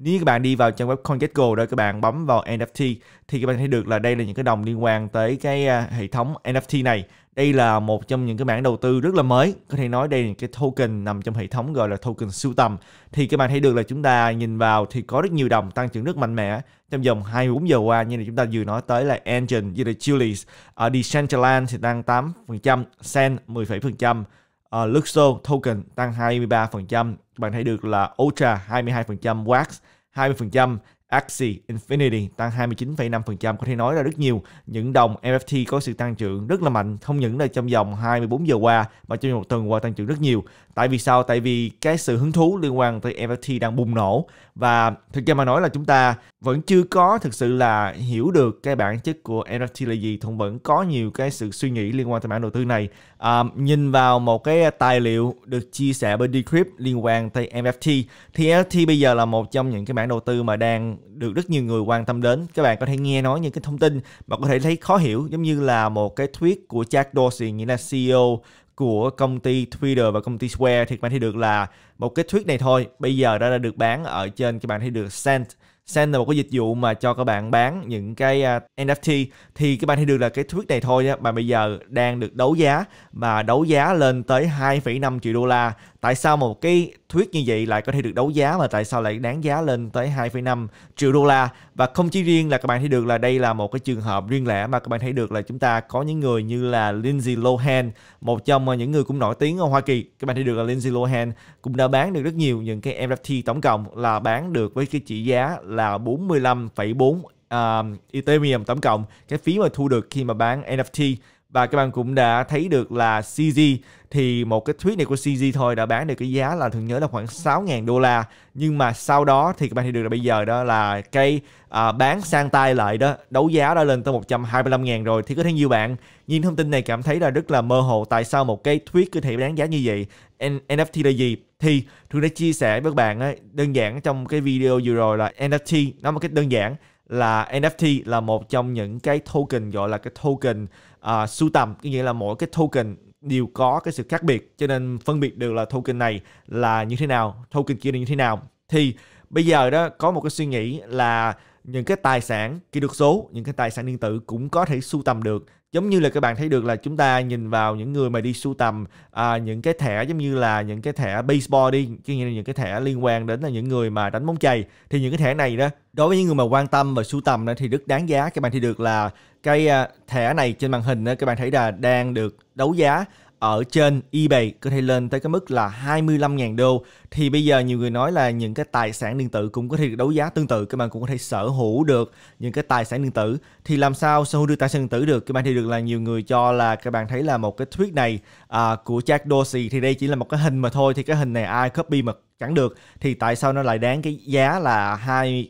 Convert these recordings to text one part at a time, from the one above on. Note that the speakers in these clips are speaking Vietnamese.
nếu các bạn đi vào trang web CoinGecko đó các bạn bấm vào NFT thì các bạn thấy được là đây là những cái đồng liên quan tới cái à, hệ thống NFT này đây là một trong những cái mảng đầu tư rất là mới có thể nói đây là cái token nằm trong hệ thống gọi là token sưu tầm thì các bạn thấy được là chúng ta nhìn vào thì có rất nhiều đồng tăng trưởng rất mạnh mẽ trong vòng 24 giờ qua như là chúng ta vừa nói tới là Engine, như là Chili's, ở Decentraland thì tăng 8%, Sen 10,7%, Uh, ờ, Luxo Token tăng 23%, bạn thấy được là Ultra 22%, Wax 20%, Axie Infinity tăng 29,5%. Có thể nói là rất nhiều những đồng NFT có sự tăng trưởng rất là mạnh, không những là trong vòng 24 giờ qua mà trong một tuần qua tăng trưởng rất nhiều. Tại vì sao? Tại vì cái sự hứng thú liên quan tới NFT đang bùng nổ và thực ra mà nói là chúng ta vẫn chưa có thực sự là hiểu được cái bản chất của NFT là gì cũng vẫn có nhiều cái sự suy nghĩ liên quan tới mảng đầu tư này à, nhìn vào một cái tài liệu được chia sẻ bên Decrypt liên quan tới NFT thì NFT bây giờ là một trong những cái mảng đầu tư mà đang được rất nhiều người quan tâm đến các bạn có thể nghe nói những cái thông tin mà có thể thấy khó hiểu giống như là một cái tweet của Jack Dorsey nghĩa là CEO của công ty Twitter và công ty Square thì các bạn thấy được là một cái tweet này thôi bây giờ đã được bán ở trên các bạn thấy được sent Send là một cái dịch vụ mà cho các bạn bán những cái à, NFT thì các bạn thấy được là cái thuyết này thôi á, mà bây giờ đang được đấu giá và đấu giá lên tới 2,5 triệu đô la tại sao một cái thuyết như vậy lại có thể được đấu giá và tại sao lại đáng giá lên tới 2,5 triệu đô la và không chỉ riêng là các bạn thấy được là đây là một cái trường hợp riêng lẻ mà các bạn thấy được là chúng ta có những người như là Lindsay Lohan một trong những người cũng nổi tiếng ở Hoa Kỳ các bạn thấy được là Lindsay Lohan cũng đã bán được rất nhiều những cái NFT tổng cộng là bán được với cái trị giá là 45,4 uh, à, Ethereum tổng cộng cái phí mà thu được khi mà bán NFT và các bạn cũng đã thấy được là CZ thì một cái tweet này của CZ thôi đã bán được cái giá là thường nhớ là khoảng 6.000 đô la nhưng mà sau đó thì các bạn thấy được là bây giờ đó là cây à, bán sang tay lại đó đấu giá đã lên tới 125.000 rồi thì có thể nhiều bạn nhìn thông tin này cảm thấy là rất là mơ hồ tại sao một cái tweet có thể đáng giá như vậy NFT là gì thì tôi đã chia sẻ với các bạn ấy, đơn giản trong cái video vừa rồi là NFT nó một cách đơn giản là NFT là một trong những cái token gọi là cái token uh, sưu tầm nghĩa là mỗi cái token đều có cái sự khác biệt cho nên phân biệt được là token này là như thế nào token kia là như thế nào thì bây giờ đó có một cái suy nghĩ là những cái tài sản kỹ thuật số, những cái tài sản điện tử cũng có thể sưu tầm được. Giống như là các bạn thấy được là chúng ta nhìn vào những người mà đi sưu tầm à, những cái thẻ giống như là những cái thẻ baseball đi, cái như là những cái thẻ liên quan đến là những người mà đánh bóng chày thì những cái thẻ này đó đối với những người mà quan tâm và sưu tầm đó, thì rất đáng giá. Các bạn thấy được là cái à, thẻ này trên màn hình đó, các bạn thấy là đang được đấu giá ở trên eBay có thể lên tới cái mức là 25.000 đô thì bây giờ nhiều người nói là những cái tài sản điện tử cũng có thể được đấu giá tương tự các bạn cũng có thể sở hữu được những cái tài sản điện tử thì làm sao sở hữu được tài sản điện tử được các bạn thì được là nhiều người cho là các bạn thấy là một cái thuyết này à, của Jack Dorsey thì đây chỉ là một cái hình mà thôi thì cái hình này ai copy mà chẳng được thì tại sao nó lại đáng cái giá là 2,5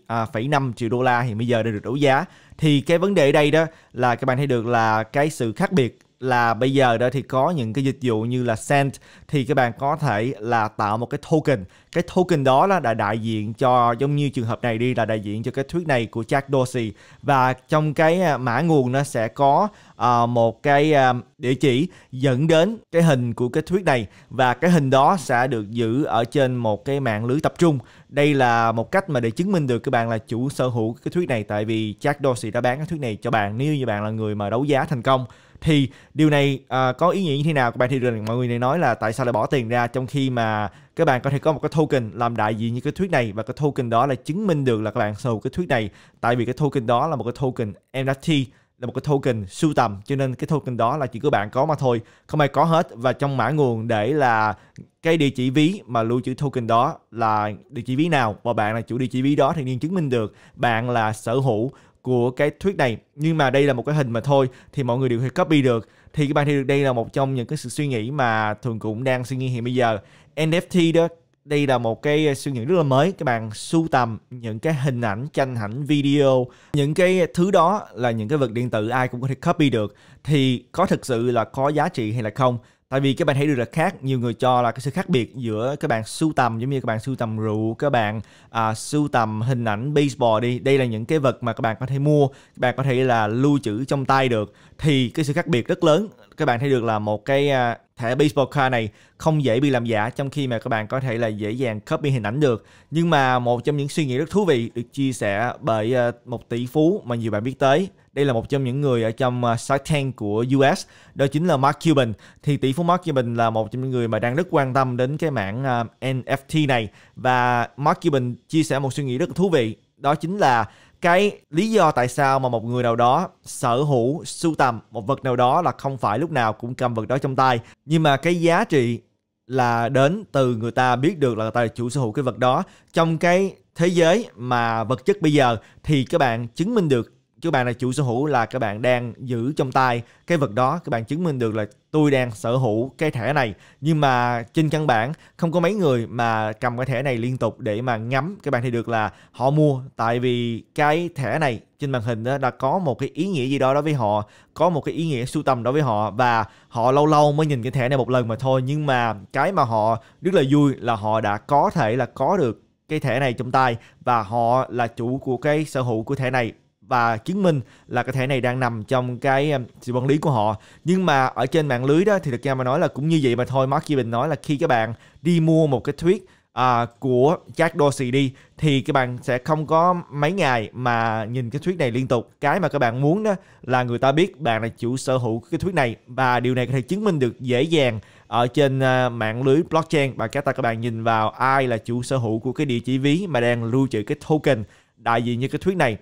à, triệu đô la thì bây giờ đã được đấu giá thì cái vấn đề ở đây đó là các bạn thấy được là cái sự khác biệt là bây giờ đó thì có những cái dịch vụ như là sent thì các bạn có thể là tạo một cái token. Cái token đó là đại đại diện cho giống như trường hợp này đi là đại diện cho cái thuyết này của Jack Dorsey và trong cái à, mã nguồn nó sẽ có uh, một cái uh, địa chỉ dẫn đến cái hình của cái thuyết này và cái hình đó sẽ được giữ ở trên một cái mạng lưới tập trung. Đây là một cách mà để chứng minh được các bạn là chủ sở hữu cái thuyết này tại vì Jack Dorsey đã bán cái thuyết này cho bạn nếu như bạn là người mà đấu giá thành công thì điều này uh, có ý nghĩa như thế nào các bạn thì rằng mọi người này nói là tại sao lại bỏ tiền ra trong khi mà các bạn có thể có một cái token làm đại diện như cái thuyết này và cái token đó là chứng minh được là các bạn sở hữu cái thuyết này tại vì cái token đó là một cái token NFT là một cái token sưu tầm cho nên cái token đó là chỉ của bạn có mà thôi không ai có hết và trong mã nguồn để là cái địa chỉ ví mà lưu trữ token đó là địa chỉ ví nào và bạn là chủ địa chỉ ví đó thì nên chứng minh được bạn là sở hữu của cái thuyết này nhưng mà đây là một cái hình mà thôi thì mọi người đều thể copy được thì các bạn thấy được đây là một trong những cái sự suy nghĩ mà thường cũng đang suy nghĩ hiện bây giờ NFT đó đây là một cái suy nghĩ rất là mới các bạn sưu tầm những cái hình ảnh tranh ảnh video những cái thứ đó là những cái vật điện tử ai cũng có thể copy được thì có thực sự là có giá trị hay là không tại vì các bạn thấy được là khác nhiều người cho là cái sự khác biệt giữa các bạn sưu tầm giống như các bạn sưu tầm rượu các bạn à, sưu tầm hình ảnh baseball đi đây là những cái vật mà các bạn có thể mua các bạn có thể là lưu trữ trong tay được thì cái sự khác biệt rất lớn các bạn thấy được là một cái à, thẻ baseball card này không dễ bị làm giả trong khi mà các bạn có thể là dễ dàng copy hình ảnh được. Nhưng mà một trong những suy nghĩ rất thú vị được chia sẻ bởi ờ, một tỷ phú mà nhiều bạn biết tới. Đây là một trong những người ở trong ờ, Shark Tank của US, đó chính là Mark Cuban. Thì tỷ phú Mark Cuban là một trong những người mà đang rất quan tâm đến cái mảng ờ, NFT này và Mark Cuban chia sẻ một suy nghĩ rất thú vị, đó chính là cái lý do tại sao mà một người nào đó sở hữu sưu tầm một vật nào đó là không phải lúc nào cũng cầm vật đó trong tay nhưng mà cái giá trị là đến từ người ta biết được là người ta là chủ sở hữu cái vật đó trong cái thế giới mà vật chất bây giờ thì các bạn chứng minh được các bạn là chủ sở hữu là các bạn đang giữ trong tay cái vật đó các bạn chứng minh được là tôi đang sở hữu cái thẻ này nhưng mà trên căn bản không có mấy người mà cầm cái thẻ này liên tục để mà ngắm các bạn thì được là họ mua tại vì cái thẻ này trên màn hình đó đã có một cái ý nghĩa gì đó đối với họ có một cái ý nghĩa sưu tầm đối với họ và họ lâu lâu mới nhìn cái thẻ này một lần mà thôi nhưng mà cái mà họ rất là vui là họ đã có thể là có được cái thẻ này trong tay và họ là chủ của cái sở hữu của thẻ này và chứng minh là cái thẻ này đang nằm trong cái um, sự quản lý của họ nhưng mà ở trên mạng lưới đó thì thực ra mà nói là cũng như vậy mà thôi Mark Cuban nói là khi các bạn đi mua một cái tweet à, của Jack Dorsey đi thì các bạn sẽ không có mấy ngày mà nhìn cái thuyết này liên tục. Cái mà các bạn muốn đó là người ta biết bạn là chủ sở hữu cái thuyết này và điều này có thể chứng minh được dễ dàng ở trên uh, mạng lưới blockchain và các ta các bạn nhìn vào ai là chủ sở hữu của cái địa chỉ ví mà đang lưu trữ cái token đại diện như cái thuyết này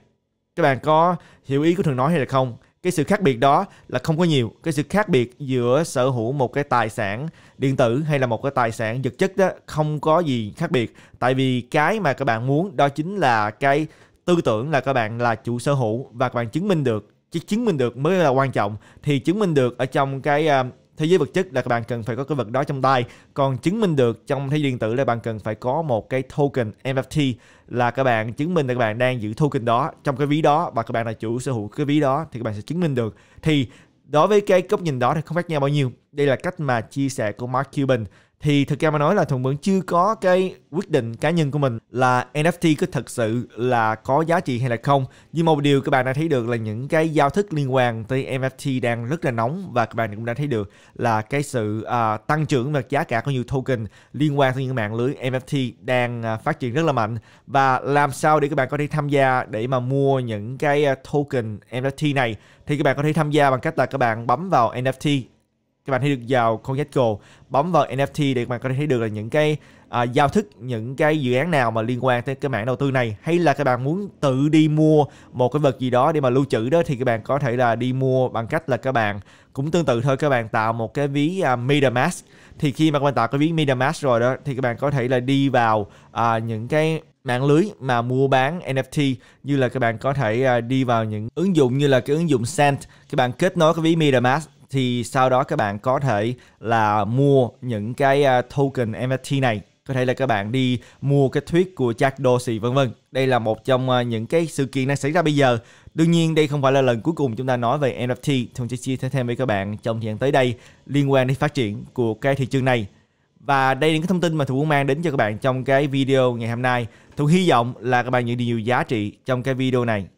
các bạn có hiểu ý của thường nói hay là không cái sự khác biệt đó là không có nhiều cái sự khác biệt giữa sở hữu một cái tài sản điện tử hay là một cái tài sản vật chất đó không có gì khác biệt tại vì cái mà các bạn muốn đó chính là cái tư tưởng là các bạn là chủ sở hữu và các bạn chứng minh được chỉ chứng minh được mới là quan trọng thì chứng minh được ở trong cái à, thế giới vật chất là bạn cần phải có cái vật đó trong tay còn chứng minh được trong thế giới điện tử là bạn cần phải có một cái token NFT là các bạn chứng minh là các bạn đang giữ token đó trong cái ví đó và các bạn là chủ sở hữu cái ví đó thì các bạn sẽ chứng minh được thì đối với cái góc nhìn đó thì không khác nhau bao nhiêu đây là cách mà chia sẻ của Mark Cuban thì thực ra mà nói là thuận vẫn chưa có cái quyết định cá nhân của mình là NFT có thật sự là có giá trị hay là không nhưng một điều các bạn đã thấy được là những cái giao thức liên quan tới NFT đang rất là nóng và các bạn cũng đã thấy được là cái sự uh, tăng trưởng về giá cả của nhiều token liên quan tới những mạng lưới NFT đang uh, phát triển rất là mạnh và làm sao để các bạn có thể tham gia để mà mua những cái à, token NFT này thì các bạn có thể tham gia bằng cách là các bạn bấm vào NFT các bạn hãy được vào CoinGecko bấm vào NFT để các bạn có thể thấy được là những cái à, giao thức những cái dự án nào mà liên quan tới cái mảng đầu tư này hay là các bạn muốn tự đi mua một cái vật gì đó để mà lưu trữ đó thì các bạn có thể là đi mua bằng cách là các bạn cũng tương tự thôi các bạn tạo một cái ví à, MetaMask thì khi mà các bạn tạo cái ví MetaMask rồi đó thì các bạn có thể là đi vào à, những cái mạng lưới mà mua bán NFT như là các bạn có thể à, đi vào những ứng dụng như là cái ứng dụng Sand các bạn kết nối cái ví MetaMask thì sau đó các bạn có thể là mua những cái à, token NFT này có thể là các bạn đi mua cái thuyết của Jack Dorsey vân vân. Đây là một trong à, những cái sự kiện đang xảy ra bây giờ. Đương nhiên đây không phải là lần cuối cùng chúng ta nói về NFT, Thông sẽ chia sẻ thêm với các bạn trong thời gian tới đây liên quan đến phát triển của cái thị trường này. Và đây là những cái thông tin mà Thủ muốn mang đến cho các bạn trong cái video ngày hôm nay. Thủ hy vọng là các bạn nhận được nhiều giá trị trong cái video này.